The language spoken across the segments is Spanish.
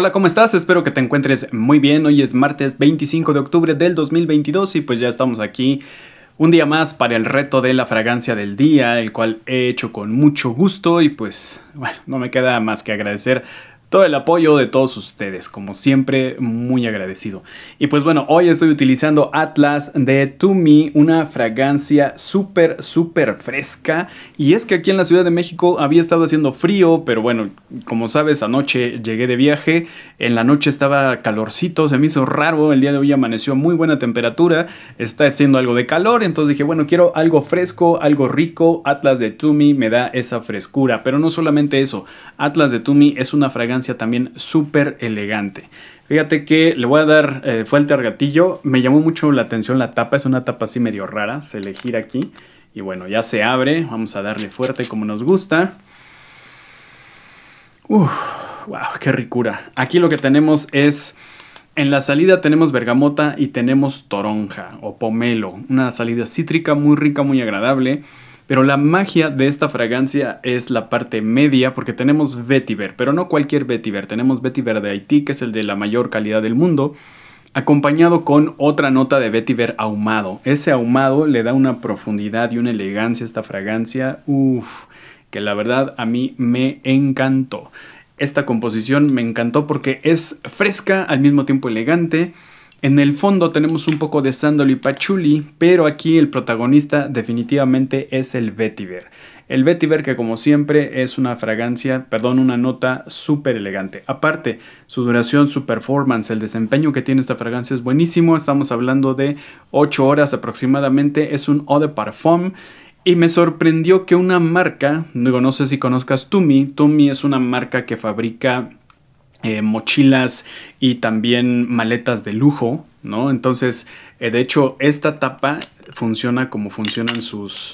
Hola, ¿cómo estás? Espero que te encuentres muy bien. Hoy es martes 25 de octubre del 2022 y pues ya estamos aquí un día más para el reto de la fragancia del día, el cual he hecho con mucho gusto y pues bueno, no me queda más que agradecer todo el apoyo de todos ustedes, como siempre, muy agradecido. Y pues bueno, hoy estoy utilizando Atlas de Tumi una fragancia súper, súper fresca. Y es que aquí en la Ciudad de México había estado haciendo frío, pero bueno, como sabes, anoche llegué de viaje, en la noche estaba calorcito, se me hizo raro, el día de hoy amaneció muy buena temperatura, está haciendo algo de calor, entonces dije, bueno, quiero algo fresco, algo rico, Atlas de Tumi Me da esa frescura, pero no solamente eso, Atlas de Tumi es una fragancia también súper elegante. Fíjate que le voy a dar eh, fuerte al gatillo. Me llamó mucho la atención la tapa. Es una tapa así medio rara. Se le gira aquí. Y bueno, ya se abre. Vamos a darle fuerte como nos gusta. wow, qué ricura. Aquí lo que tenemos es... En la salida tenemos bergamota y tenemos toronja o pomelo. Una salida cítrica muy rica, muy agradable. Pero la magia de esta fragancia es la parte media porque tenemos vetiver, pero no cualquier vetiver, tenemos vetiver de Haití, que es el de la mayor calidad del mundo, acompañado con otra nota de vetiver ahumado. Ese ahumado le da una profundidad y una elegancia a esta fragancia, uff, que la verdad a mí me encantó. Esta composición me encantó porque es fresca, al mismo tiempo elegante, en el fondo tenemos un poco de sándalo y pachuli, pero aquí el protagonista definitivamente es el vetiver. El vetiver que como siempre es una fragancia, perdón, una nota súper elegante. Aparte, su duración, su performance, el desempeño que tiene esta fragancia es buenísimo. Estamos hablando de 8 horas aproximadamente. Es un eau de parfum. Y me sorprendió que una marca, no sé si conozcas Tumi, Tumi es una marca que fabrica eh, mochilas y también maletas de lujo, ¿no? Entonces, eh, de hecho, esta tapa funciona como funcionan sus,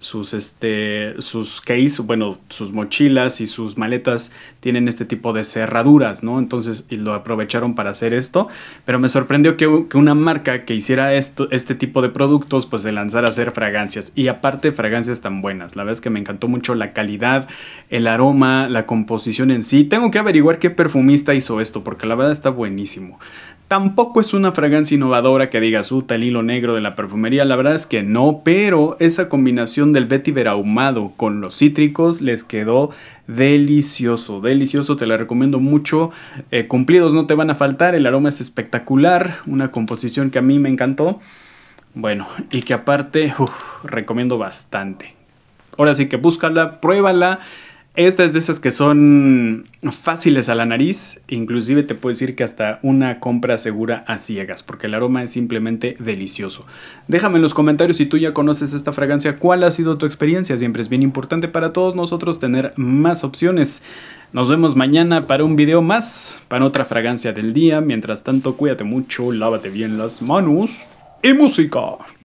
sus, este, sus case, bueno, sus mochilas y sus maletas tienen este tipo de cerraduras, ¿no? Entonces, y lo aprovecharon para hacer esto, pero me sorprendió que, una marca que hiciera esto, este tipo de productos, pues se lanzara a hacer fragancias, y aparte fragancias tan buenas, la verdad es que me encantó mucho la calidad, el aroma, la composición en sí, tengo que averiguar qué perfumista hizo esto, porque la verdad está buenísimo. Tampoco es una fragancia innovadora que digas, suta el hilo negro de la perfumería. La verdad es que no, pero esa combinación del vetiver ahumado con los cítricos les quedó delicioso, delicioso. Te la recomiendo mucho. Eh, cumplidos no te van a faltar. El aroma es espectacular. Una composición que a mí me encantó. Bueno, y que aparte, recomiendo bastante. Ahora sí que búscala, pruébala esta es de esas que son fáciles a la nariz, inclusive te puedo decir que hasta una compra segura a ciegas, porque el aroma es simplemente delicioso. Déjame en los comentarios si tú ya conoces esta fragancia, cuál ha sido tu experiencia, siempre es bien importante para todos nosotros tener más opciones. Nos vemos mañana para un video más, para otra fragancia del día, mientras tanto cuídate mucho, lávate bien las manos y música.